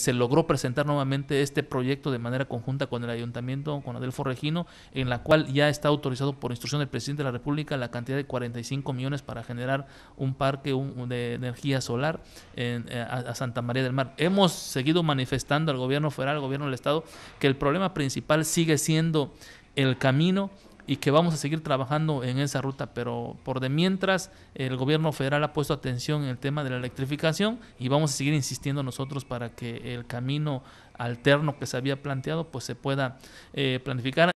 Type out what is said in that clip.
se logró presentar nuevamente este proyecto de manera conjunta con el ayuntamiento, con Adelfo Regino, en la cual ya está autorizado por instrucción del presidente de la República la cantidad de 45 millones para generar un parque de energía solar en, eh, a, Santa María del Mar. Hemos seguido manifestando al gobierno federal, al gobierno del Estado, que el problema principal sigue siendo el camino y que vamos a seguir trabajando en esa ruta, pero por de mientras el gobierno federal ha puesto atención en el tema de la electrificación y vamos a seguir insistiendo nosotros para que el camino alterno que se había planteado pues se pueda eh, planificar.